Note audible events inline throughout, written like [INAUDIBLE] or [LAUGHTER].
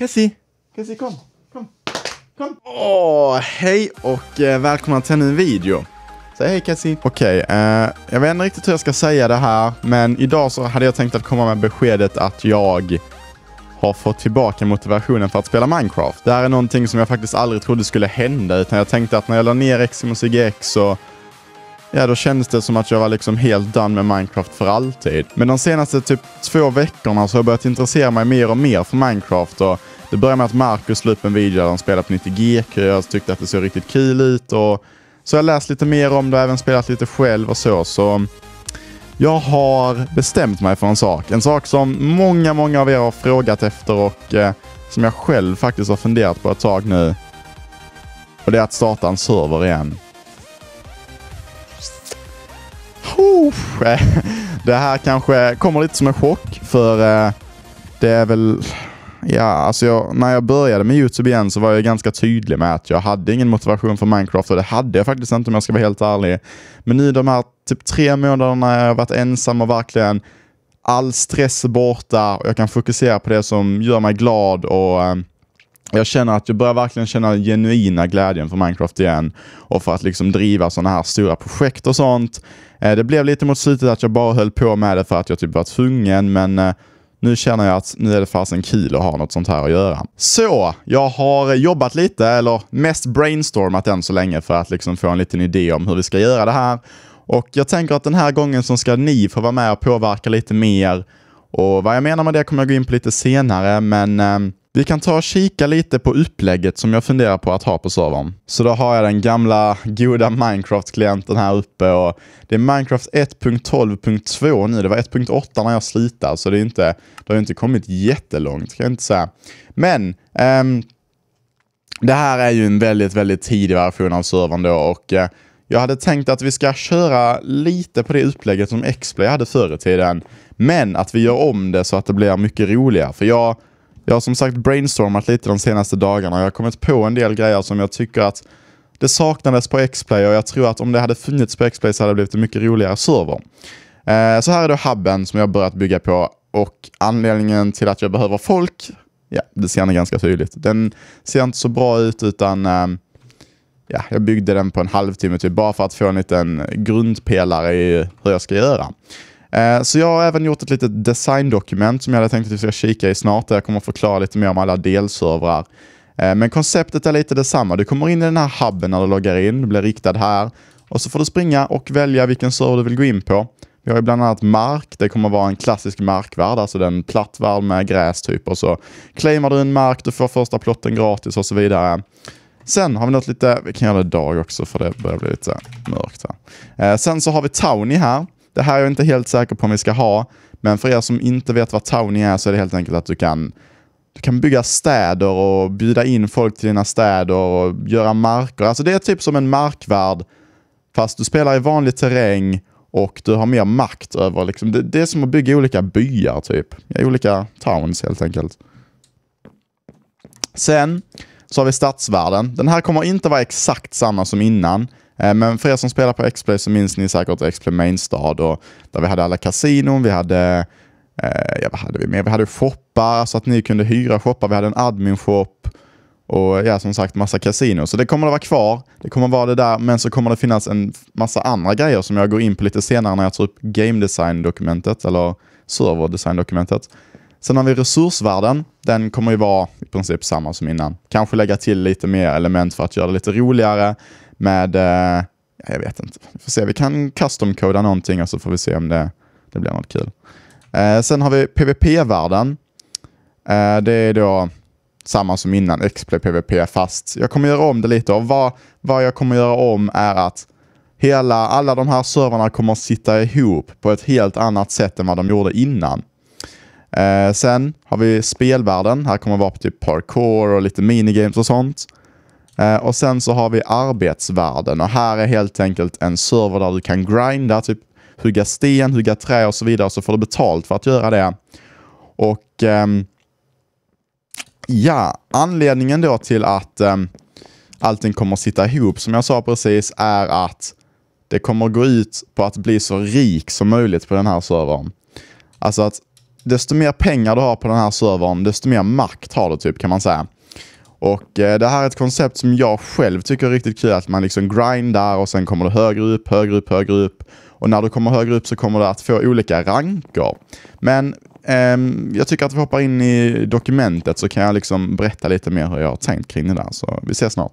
Cassie, Cassie kom, kom, kom. Åh, hej och eh, välkomna till en ny video. Säg hej Cassie. Okej, eh, jag vet inte riktigt hur jag ska säga det här, men idag så hade jag tänkt att komma med beskedet att jag har fått tillbaka motivationen för att spela Minecraft. Det här är någonting som jag faktiskt aldrig trodde skulle hända, utan jag tänkte att när jag la ner Eximus IGX så Ja, då kändes det som att jag var liksom helt done med Minecraft för alltid. Men de senaste typ två veckorna så har jag börjat intressera mig mer och mer för Minecraft och det börjar med att Marcus la upp en video där han spelar på 90GQ. Jag tyckte att det såg riktigt kul ut. Och så har jag läst lite mer om det och även spelat lite själv och så. så mm, jag har bestämt mig för en sak. En sak som många, många av er har frågat efter och eh, som jag själv faktiskt har funderat på ett tag nu. Och det är att starta en server igen. [LAUGHS] det här kanske kommer lite som en chock för eh, det är väl Ja, alltså jag, när jag började med YouTube igen så var jag ganska tydlig med att jag hade ingen motivation för Minecraft och det hade jag faktiskt inte om jag ska vara helt ärlig. Men nu de här typ tre månaderna har jag varit ensam och verkligen all stress är borta och jag kan fokusera på det som gör mig glad och eh, jag känner att jag börjar verkligen känna genuina glädjen för Minecraft igen och för att liksom driva sådana här stora projekt och sånt. Eh, det blev lite mot slutet att jag bara höll på med det för att jag typ var tvungen, men eh, nu känner jag att nu är det fasen kul att ha något sånt här att göra. Så, jag har jobbat lite, eller mest brainstormat än så länge för att liksom få en liten idé om hur vi ska göra det här. Och jag tänker att den här gången så ska ni få vara med och påverka lite mer. Och vad jag menar med det kommer jag gå in på lite senare, men ehm, vi kan ta och kika lite på upplägget som jag funderar på att ha på servern. Så då har jag den gamla goda Minecraft-klienten här uppe och det är Minecraft 1.12.2 nu. Det var 1.8 när jag slutade så det, är inte, det har inte kommit jättelångt kan jag inte säga. Men ehm, det här är ju en väldigt, väldigt tidig version av servern då och eh, jag hade tänkt att vi ska köra lite på det upplägget som Xplay hade förr i tiden. Men att vi gör om det så att det blir mycket roligare. För jag jag har som sagt brainstormat lite de senaste dagarna och jag har kommit på en del grejer som jag tycker att det saknades på X-Play och jag tror att om det hade funnits på X-Play så hade det blivit en mycket roligare server. Eh, så här är då hubben som jag har börjat bygga på och anledningen till att jag behöver folk, ja, det ser ni ganska tydligt. Den ser inte så bra ut utan ehm, ja, jag byggde den på en halvtimme typ bara för att få en liten grundpelare i hur jag ska göra. Eh, så jag har även gjort ett litet designdokument som jag hade tänkt att vi ska kika i snart, där jag kommer förklara lite mer om alla delservrar. Eh, men konceptet är lite detsamma. Du kommer in i den här hubben när du loggar in, du blir riktad här och så får du springa och välja vilken server du vill gå in på. Vi har ju bland annat mark. Det kommer vara en klassisk markvärld, alltså den platt värld med gräs typ. Och så claimar du en mark, du får första plotten gratis och så vidare. Sen har vi något lite, vi kan göra det dag också för det börjar bli lite mörkt här. Eh, sen så har vi Towny här. Det här är jag inte helt säker på om vi ska ha, men för er som inte vet vad Townie är så är det helt enkelt att du kan, du kan bygga städer och bjuda in folk till dina städer och göra marker. Alltså det är typ som en markvärld fast du spelar i vanlig terräng och du har mer makt över, liksom, det, det är som att bygga olika byar typ. olika towns helt enkelt. Sen så har vi stadsvärlden. Den här kommer inte vara exakt samma som innan, Eh, men för er som spelar på X-Play så minns ni säkert X-Play Mainstad och där vi hade alla kasinon, vi hade eh, ja, vad hade vi mer? Vi hade shoppar så att ni kunde hyra shoppar. Vi hade en admin-shop och ja, som sagt massa kasinon. Så det kommer att vara kvar. Det kommer att vara det där, men så kommer det finnas en massa andra grejer som jag går in på lite senare när jag tar upp game design-dokumentet eller server design-dokumentet. Sen har vi resursvärden. Den kommer ju vara i princip samma som innan. Kanske lägga till lite mer element för att göra det lite roligare med, eh, jag vet inte, vi får se, vi kan custom coda någonting och så får vi se om det, det blir något kul. Eh, sen har vi PVP-världen. Eh, det är då samma som innan, xplay PVP, fast jag kommer göra om det lite och vad, vad jag kommer göra om är att hela, alla de här servrarna kommer att sitta ihop på ett helt annat sätt än vad de gjorde innan. Eh, sen har vi spelvärlden. Här kommer det vara typ parkour och lite minigames och sånt. Eh, och sen så har vi arbetsvärden. och här är helt enkelt en server där du kan grinda, typ hugga sten, hugga trä och så vidare, så får du betalt för att göra det. Och um, ja, anledningen då till att um, allting kommer att sitta ihop, som jag sa precis, är att det kommer att gå ut på att bli så rik som möjligt på den här servern. Alltså att desto mer pengar du har på den här servern, desto mer makt har du typ kan man säga. Och eh, det här är ett koncept som jag själv tycker är riktigt kul, att man liksom grindar och sen kommer du högre upp, högre upp, högre upp. Och när du kommer högre upp så kommer du att få olika ranker. Men eh, jag tycker att vi hoppar in i dokumentet så kan jag liksom berätta lite mer hur jag har tänkt kring det där. Så vi ses snart.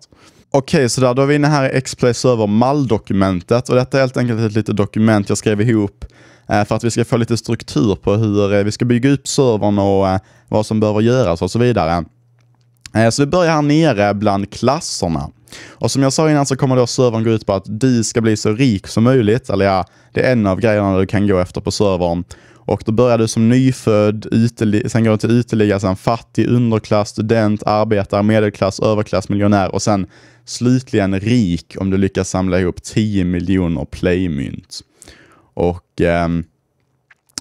Okej, okay, så där, då är vi inne här i X-Play Server malldokumentet. och detta är helt enkelt ett litet dokument jag skrev ihop eh, för att vi ska få lite struktur på hur eh, vi ska bygga upp servern och eh, vad som behöver göras och så vidare. Eh, så vi börjar här nere bland klasserna. Och som jag sa innan så kommer då servern gå ut på att du ska bli så rik som möjligt. Eller ja, det är en av grejerna du kan gå efter på servern. Och då börjar du som nyfödd, sen går du till uteliggare, sen fattig, underklass, student, arbetare, medelklass, överklass, miljonär och sen slutligen rik om du lyckas samla ihop 10 miljoner playmynt. Och eh,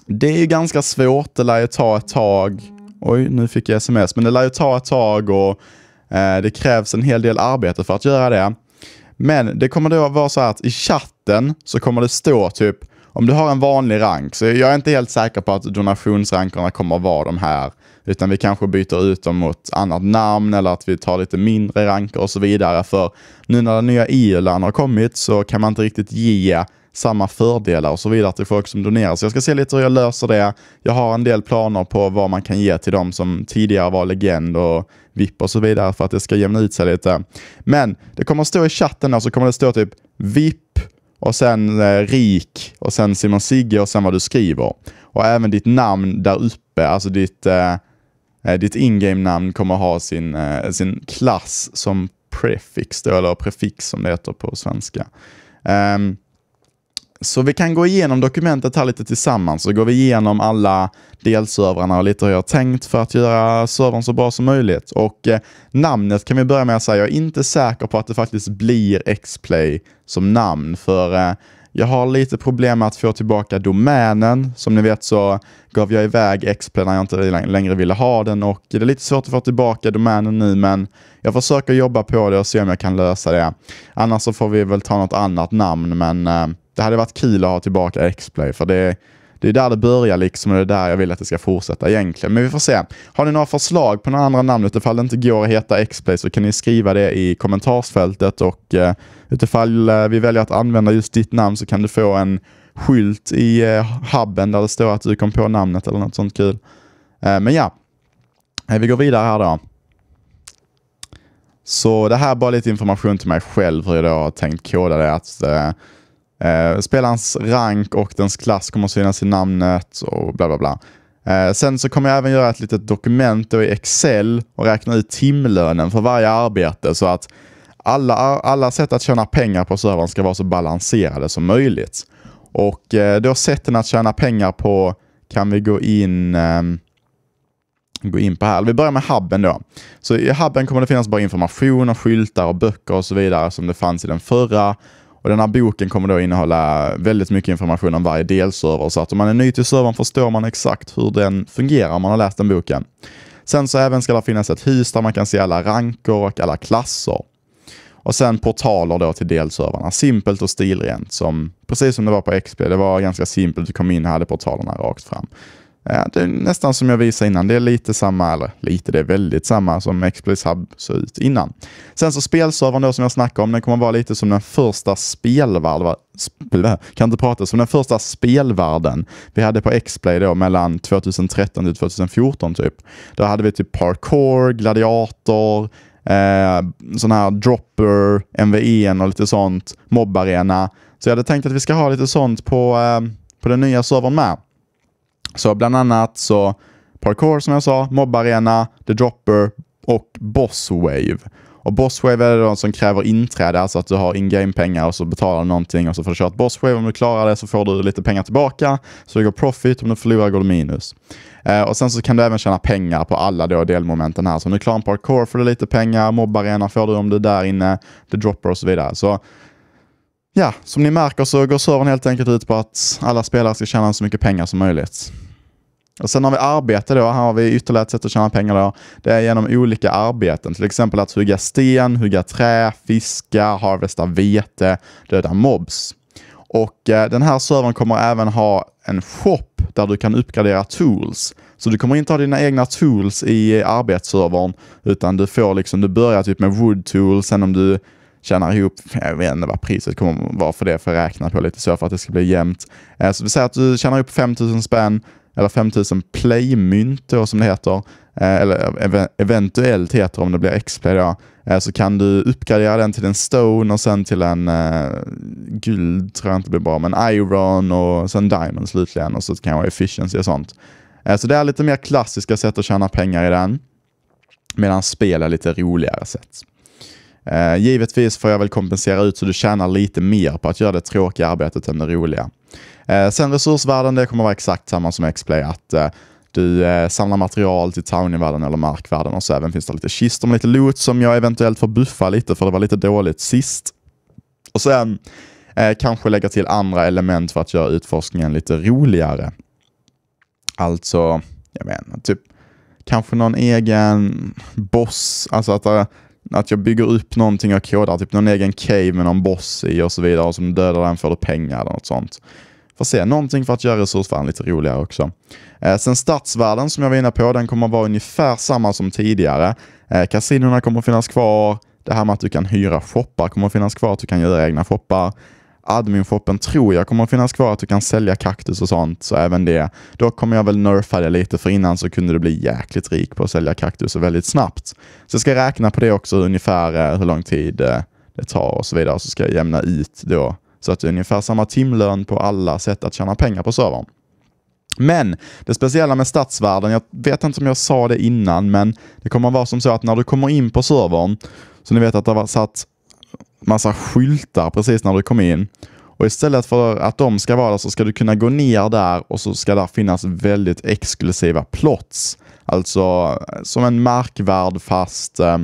det är ju ganska svårt, det lär ju ta ett tag oj, nu fick jag sms. Men det lär ju ta ett tag och eh, det krävs en hel del arbete för att göra det. Men det kommer då vara så här att i chatten så kommer det stå typ om du har en vanlig rank, så jag är inte helt säker på att donationsrankerna kommer vara de här, utan vi kanske byter ut dem mot annat namn eller att vi tar lite mindre ranker och så vidare. För nu när den nya EU-land har kommit så kan man inte riktigt ge samma fördelar och så vidare till folk som donerar. Så jag ska se lite hur jag löser det. Jag har en del planer på vad man kan ge till de som tidigare var legend och VIP och så vidare för att det ska jämna ut sig lite. Men det kommer att stå i chatten och så kommer det stå typ VIP och sen eh, RIK och sen Simon Sigge och sen vad du skriver. Och även ditt namn där uppe, alltså ditt, eh, eh ditt in-game-namn kommer ha sin, eh, sin klass som prefix då, eller prefix som det heter på svenska. Um, så vi kan gå igenom dokumentet här lite tillsammans. Så går vi igenom alla delservrarna och lite hur jag har tänkt för att göra servern så bra som möjligt. Och eh, namnet kan vi börja med att säga. Jag är inte säker på att det faktiskt blir Xplay som namn. för... Eh, jag har lite problem med att få tillbaka domänen. Som ni vet så gav jag iväg Xplay när jag inte längre ville ha den och det är lite svårt att få tillbaka domänen nu men jag försöker jobba på det och se om jag kan lösa det. Annars så får vi väl ta något annat namn men eh, det hade varit kul att ha tillbaka X-Play för det, det är där det börjar liksom och det är där jag vill att det ska fortsätta egentligen. Men vi får se. Har ni några förslag på några andra namn? Ifall det inte går att heta X-Play så kan ni skriva det i kommentarsfältet och uh, utifall uh, vi väljer att använda just ditt namn så kan du få en skylt i uh, hubben där det står att du kom på namnet eller något sånt kul. Uh, men ja, vi går vidare här då. Så det här är bara lite information till mig själv hur jag då har tänkt koda det. Att, Eh, spelarens rank och dens klass kommer synas i namnet och bla bla bla. Eh, sen så kommer jag även göra ett litet dokument i Excel och räkna ut timlönen för varje arbete så att alla, alla sätt att tjäna pengar på servern ska vara så balanserade som möjligt. Och eh, då sätten att tjäna pengar på kan vi gå in eh, gå in på här. Vi börjar med hubben då. Så i hubben kommer det finnas bara information och skyltar och böcker och så vidare som det fanns i den förra. Och den här boken kommer då innehålla väldigt mycket information om varje delserver. Så att om man är ny till servern förstår man exakt hur den fungerar om man har läst den boken. Sen så även ska det finnas ett hus där man kan se alla ranker och alla klasser. Och sen portaler då till delserverna, Simpelt och stilrent, som, precis som det var på XP. Det var ganska simpelt. Du kom in och hade portalerna rakt fram. Ja, det är nästan som jag visade innan. Det är lite samma, eller lite, det är väldigt samma som Xplays Hub såg ut innan. Sen så spelservern då som jag snackade om, den kommer vara lite som den första spelvalva, äh, kan inte prata, som den första spelvärlden vi hade på Xplay då mellan 2013 till 2014 typ. Då hade vi typ parkour, gladiator, eh, sån här dropper, MVE och lite sånt, mobbarena. Så jag hade tänkt att vi ska ha lite sånt på, eh, på den nya servern med. Så bland annat så parkour som jag sa, mobbarena, the dropper och Boss Wave. Och Wave är de som kräver inträde, alltså att du har in-game-pengar och så betalar du någonting och så får du köra ett Boss Wave. Om du klarar det så får du lite pengar tillbaka, så det går profit. Om du förlorar går det minus. Eh, och sen så kan du även tjäna pengar på alla då delmomenten här. Så om du klarar en parkour får du lite pengar, mobbarena får du om du är där inne, The Dropper och så vidare. Så ja, som ni märker så går servern helt enkelt ut på att alla spelare ska tjäna så mycket pengar som möjligt. Och sen har vi arbete då, här har vi ytterligare ett sätt att tjäna pengar då. Det är genom olika arbeten, till exempel att hugga sten, hugga trä, fiska, harvesta vete, döda mobs. Och eh, den här servern kommer även ha en shop där du kan uppgradera tools. Så du kommer inte ha dina egna tools i arbetsservern, utan du får liksom, du börjar typ med wood tools, sen om du tjänar ihop, jag vet inte vad priset kommer vara för det, för att räkna på lite så för att det ska bli jämnt. Eh, så vi säger att du tjänar upp 5000 spänn, eller 5000 playmynt då, som det heter, eh, eller eventuellt heter om det blir X-play då, eh, så kan du uppgradera den till en Stone och sen till en eh, guld, tror jag inte blir bra, men Iron och sen Diamond slutligen och så kan jag ha efficiency och sånt. Eh, så det är lite mer klassiska sätt att tjäna pengar i den, medan spel är lite roligare sätt. Givetvis får jag väl kompensera ut så du tjänar lite mer på att göra det tråkiga arbetet än det roliga. Eh, sen resursvärden, det kommer vara exakt samma som X-Play, att eh, du eh, samlar material till Townie-världen eller markvärlden och så även finns det lite kistor med lite loot som jag eventuellt får buffa lite för det var lite dåligt sist. Och sen eh, kanske lägga till andra element för att göra utforskningen lite roligare. Alltså, jag menar, typ kanske någon egen boss, alltså att eh, att jag bygger upp någonting jag kodar, typ någon egen cave med någon boss i och så vidare och som dödar den får du pengar eller något sånt. Får se någonting för att göra resursvärlden lite roligare också. Eh, sen stadsvärlden som jag var inne på, den kommer vara ungefär samma som tidigare. Eh, kasinona kommer finnas kvar. Det här med att du kan hyra shoppar kommer finnas kvar, att du kan göra egna shoppar adminfoppen tror jag kommer att finnas kvar att du kan sälja kaktus och sånt, så även det. Då kommer jag väl nerfa det lite, för innan så kunde du bli jäkligt rik på att sälja kaktus väldigt snabbt. Så jag ska räkna på det också, ungefär eh, hur lång tid eh, det tar och så vidare, så ska jag jämna ut då så att det är ungefär samma timlön på alla sätt att tjäna pengar på servern. Men det speciella med stadsvärlden, jag vet inte om jag sa det innan, men det kommer vara som så att när du kommer in på servern, så ni vet att det var satt massa skyltar precis när du kom in. Och istället för att de ska vara där så ska du kunna gå ner där och så ska där finnas väldigt exklusiva plots. Alltså eh, som en markvärd fast eh,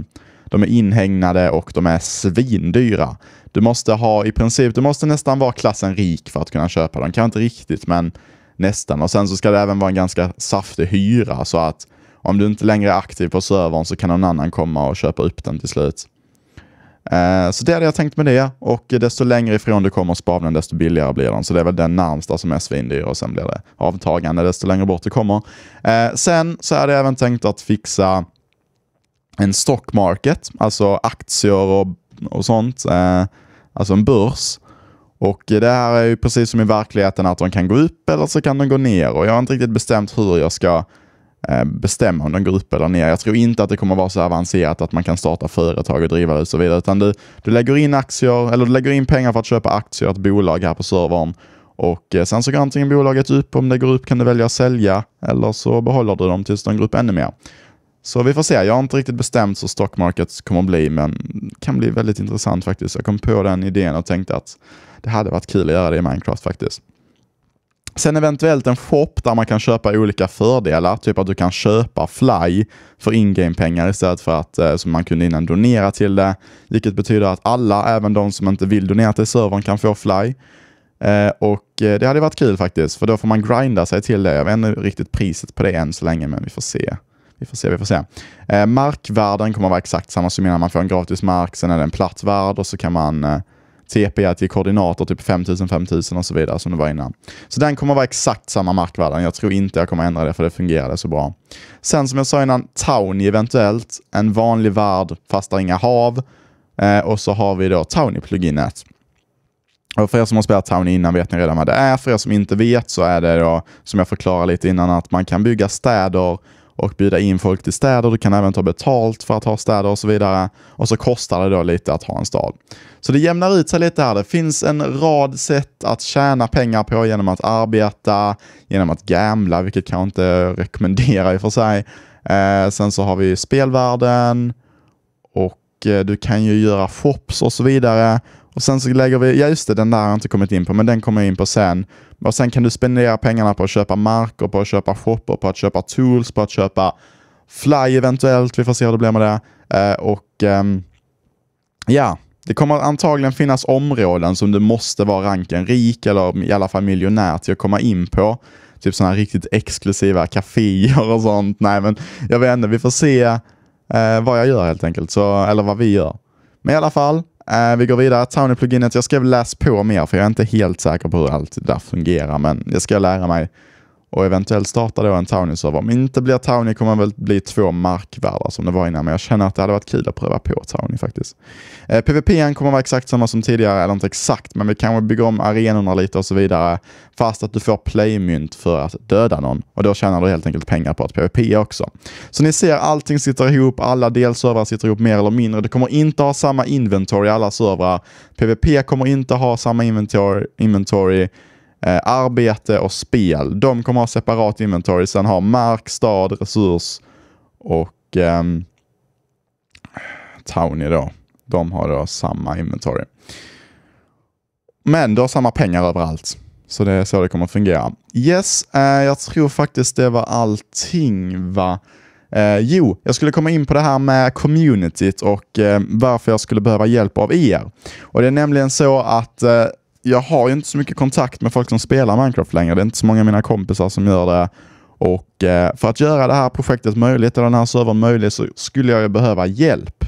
de är inhägnade och de är svindyra. Du måste ha i princip, du måste nästan vara klassen rik för att kunna köpa dem. Kanske inte riktigt men nästan. Och sen så ska det även vara en ganska saftig hyra så att om du inte längre är aktiv på servern så kan någon annan komma och köpa upp den till slut. Eh, så det hade jag tänkt med det och desto längre ifrån du kommer spavnen desto billigare blir den. Så det är väl den närmsta som är svindyr och sen blir det avtagande desto längre bort du kommer. Eh, sen så hade jag även tänkt att fixa en stockmarket, alltså aktier och, och sånt. Eh, alltså en börs. Och det här är ju precis som i verkligheten att de kan gå upp eller så kan de gå ner och jag har inte riktigt bestämt hur jag ska Eh, bestämma om den går upp eller ner. Jag tror inte att det kommer vara så avancerat att man kan starta företag och driva det och så vidare, utan du, du lägger in aktier, eller du lägger in pengar för att köpa aktier i ett bolag här på servern och eh, sen så går antingen bolaget upp, om det går upp kan du välja att sälja eller så behåller du dem tills de går upp ännu mer. Så vi får se. Jag har inte riktigt bestämt hur stockmarket kommer att bli, men det kan bli väldigt intressant faktiskt. Jag kom på den idén och tänkte att det hade varit kul att göra det i Minecraft faktiskt. Sen eventuellt en shop där man kan köpa olika fördelar, typ att du kan köpa Fly för in-game-pengar istället för att, eh, som man kunde innan, donera till det. Vilket betyder att alla, även de som inte vill donera till servern, kan få Fly. Eh, och eh, det hade varit kul faktiskt, för då får man grinda sig till det. Jag vet inte riktigt priset på det än så länge, men vi får se. Vi får se, vi får se. markvärden kommer vara exakt samma som innan. Man får en gratis mark, sen är det en platt värld och så kan man TP att ge koordinater, typ 5000, 5000 och så vidare som det var innan. Så den kommer vara exakt samma markvärden. Jag tror inte jag kommer ändra det för det fungerade så bra. Sen som jag sa innan, Tauni eventuellt, en vanlig värld fast där inga hav. Eh, och så har vi då tauni pluginet Och för er som har spelat Tauni innan vet ni redan vad det är. För er som inte vet så är det då, som jag förklarade lite innan, att man kan bygga städer och bjuda in folk till städer. Du kan även ta betalt för att ha städer och så vidare. Och så kostar det då lite att ha en stad. Så det jämnar ut sig lite här. Det finns en rad sätt att tjäna pengar på genom att arbeta, genom att gamla, vilket kan jag inte [LAUGHS] rekommendera i och för sig. Eh, sen så har vi spelvärlden och eh, du kan ju göra shops och så vidare. Och sen så lägger vi, ja just det, den där har jag inte kommit in på, men den kommer jag in på sen. Och sen kan du spendera pengarna på att köpa marker, på att köpa shopper, på att köpa tools, på att köpa fly eventuellt. Vi får se hur det blir med det. Eh, och eh, ja, det kommer antagligen finnas områden som du måste vara ranken rik eller i alla fall miljonär till att komma in på. Typ sådana riktigt exklusiva kaféer och sånt. Nej, men jag vet inte. Vi får se eh, vad jag gör helt enkelt, så, eller vad vi gör. Men i alla fall, Uh, vi går vidare. Towny-pluginet, jag skrev läs på mer för jag är inte helt säker på hur allt det där fungerar, men det ska jag lära mig och eventuellt starta då en Towny-server. Om inte blir Towny kommer det väl bli två markvärdar som det var innan, men jag känner att det hade varit kul att pröva på Towny faktiskt. Eh, PVP kommer vara exakt samma som tidigare, eller inte exakt, men vi kanske bygger om arenorna lite och så vidare, fast att du får playmynt för att döda någon och då tjänar du helt enkelt pengar på att PVP också. Så ni ser, allting sitter ihop, alla delservrar sitter ihop mer eller mindre. Det kommer inte ha samma inventory alla servrar. PVP kommer inte ha samma inventory, inventory eh, arbete och spel. De kommer ha separat inventory. Sen har mark, stad, resurs och eh, Townie då. De har då samma inventory. Men du har samma pengar överallt. Så det är så det kommer fungera. Yes, eh, jag tror faktiskt det var allting va? Eh, jo, jag skulle komma in på det här med communityt och eh, varför jag skulle behöva hjälp av er. Och Det är nämligen så att eh, jag har ju inte så mycket kontakt med folk som spelar Minecraft längre. Det är inte så många av mina kompisar som gör det. Och eh, För att göra det här projektet möjligt, eller den här servern möjlig, så skulle jag behöva hjälp.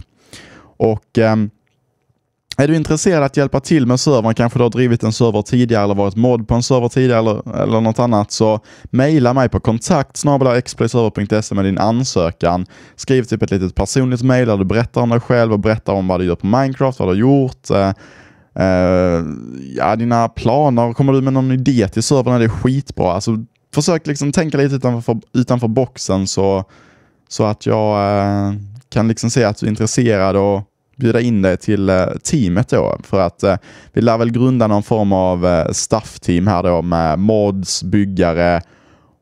Och eh, Är du intresserad att hjälpa till med servern, kanske du har drivit en server tidigare eller varit mod på en server tidigare eller, eller något annat, så mejla mig på kontakt med din ansökan. Skriv typ ett litet personligt mejl där du berättar om dig själv och berättar om vad du gör på Minecraft, vad du har gjort. Eh, Uh, ja, dina planer, kommer du med någon idé till servern? Det är skitbra. Alltså, försök liksom tänka lite utanför, utanför boxen så, så att jag uh, kan liksom se att du är intresserad och bjuda in dig till uh, teamet då. För att vi lär väl grunda någon form av staff-team här då med mods, byggare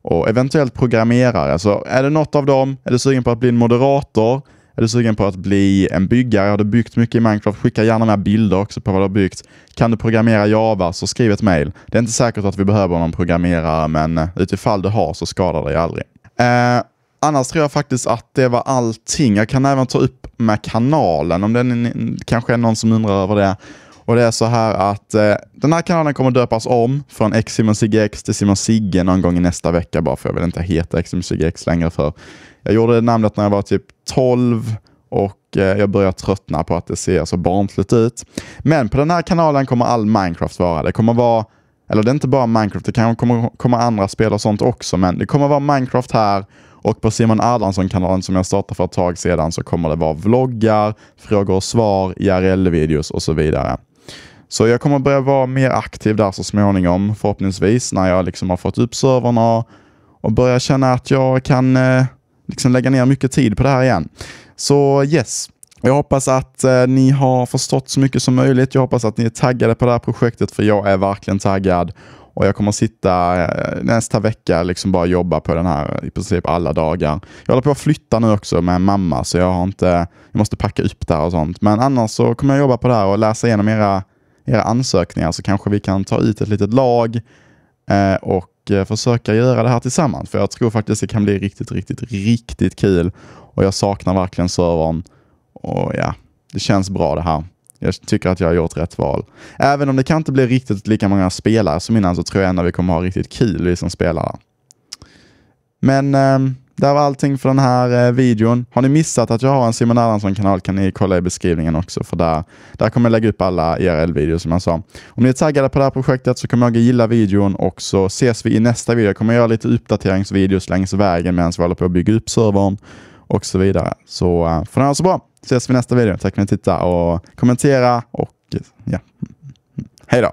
och eventuellt programmerare. Så är det något av dem, är du sugen på att bli en moderator? Är du sugen på att bli en byggare? Har du byggt mycket i Minecraft? Skicka gärna med bilder också på vad du har byggt. Kan du programmera Java så skriv ett mail. Det är inte säkert att vi behöver någon programmerare, men eh, utifall du har så skadar det aldrig. Eh, annars tror jag faktiskt att det var allting. Jag kan även ta upp med kanalen om det är, kanske är någon som undrar över det. Och det är så här att eh, den här kanalen kommer döpas om från X Sigge X till Simon Sigge någon gång i nästa vecka bara för jag vill inte heta X Sigge X längre för jag gjorde namnet när jag var typ 12 och eh, jag börjar tröttna på att det ser så barnsligt ut. Men på den här kanalen kommer all Minecraft vara. Det kommer vara, eller det är inte bara Minecraft, det kan komma, komma andra spel och sånt också, men det kommer vara Minecraft här och på Simon Erlandsson-kanalen som jag startade för ett tag sedan så kommer det vara vloggar, frågor och svar, IRL-videos och så vidare. Så jag kommer börja vara mer aktiv där så småningom förhoppningsvis när jag liksom har fått upp serverna och börjar känna att jag kan eh, liksom lägga ner mycket tid på det här igen. Så yes, jag hoppas att eh, ni har förstått så mycket som möjligt. Jag hoppas att ni är taggade på det här projektet för jag är verkligen taggad. Och jag kommer sitta eh, nästa vecka liksom bara jobba på den här i princip alla dagar. Jag håller på att flytta nu också med mamma så jag har inte, jag måste packa upp där och sånt. Men annars så kommer jag jobba på det här och läsa igenom era, era ansökningar så kanske vi kan ta ut ett litet lag eh, och och eh, försöka göra det här tillsammans. För jag tror faktiskt det kan bli riktigt, riktigt, riktigt kul. Och jag saknar verkligen servern. Och ja, det känns bra det här. Jag tycker att jag har gjort rätt val. Även om det kan inte bli riktigt lika många spelare som innan så tror jag ändå vi kommer ha riktigt kul, vi som spelare. Men eh, det var allting för den här eh, videon. Har ni missat att jag har en Simon Erlandsson-kanal kan ni kolla i beskrivningen också för där, där kommer jag lägga upp alla IRL-videor som jag sa. Om ni är taggade på det här projektet så kom ihåg att gilla videon och så ses vi i nästa video. Jag kommer göra lite uppdateringsvideos längs vägen medan vi håller på att bygga upp servern och så vidare. Så eh, får ni nu ha så bra. Ses vi i nästa video. Tack för att ni tittade och kommentera och ja. Hej då!